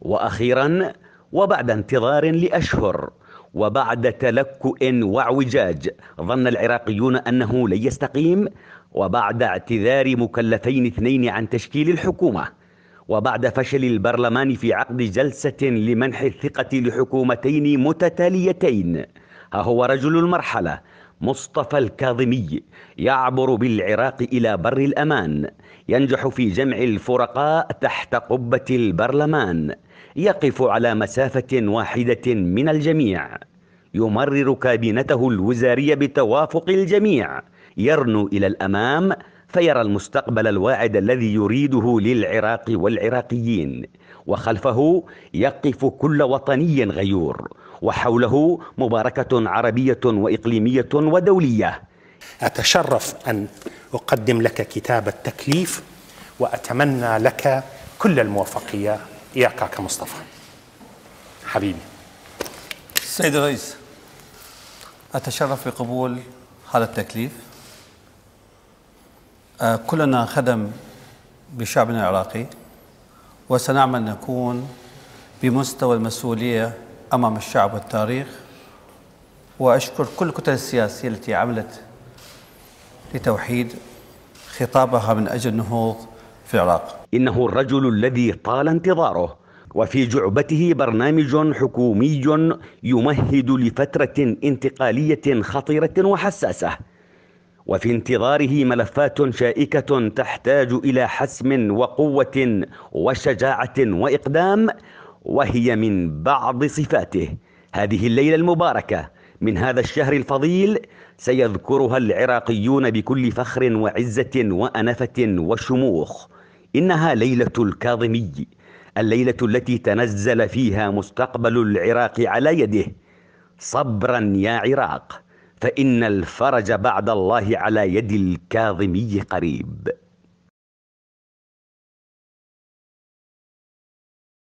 وأخيرا وبعد انتظار لأشهر وبعد تلكؤ واعوجاج ظن العراقيون أنه لن يستقيم وبعد اعتذار مكلفين اثنين عن تشكيل الحكومة وبعد فشل البرلمان في عقد جلسة لمنح الثقة لحكومتين متتاليتين ها هو رجل المرحلة مصطفى الكاظمي يعبر بالعراق إلى بر الأمان ينجح في جمع الفرقاء تحت قبة البرلمان يقف على مسافة واحدة من الجميع يمرر كابينته الوزارية بتوافق الجميع يرنو إلى الأمام فيرى المستقبل الواعد الذي يريده للعراق والعراقيين وخلفه يقف كل وطني غيور وحوله مباركه عربيه واقليميه ودوليه اتشرف ان اقدم لك كتاب التكليف واتمنى لك كل الموفقيه يا كاكا مصطفى حبيبي سيد الرئيس أتشرف بقبول هذا التكليف آه، كلنا خدم بشعبنا العراقي وسنعمل نكون بمستوى المسؤولية أمام الشعب والتاريخ وأشكر كل الكتل السياسية التي عملت لتوحيد خطابها من أجل النهوض في العراق إنه الرجل الذي طال انتظاره وفي جعبته برنامج حكومي يمهد لفترة انتقالية خطيرة وحساسة وفي انتظاره ملفات شائكة تحتاج إلى حسم وقوة وشجاعة وإقدام وهي من بعض صفاته هذه الليلة المباركة من هذا الشهر الفضيل سيذكرها العراقيون بكل فخر وعزة وأنفة وشموخ إنها ليلة الكاظمي الليلة التي تنزل فيها مستقبل العراق على يده صبرا يا عراق فإن الفرج بعد الله على يد الكاظمي قريب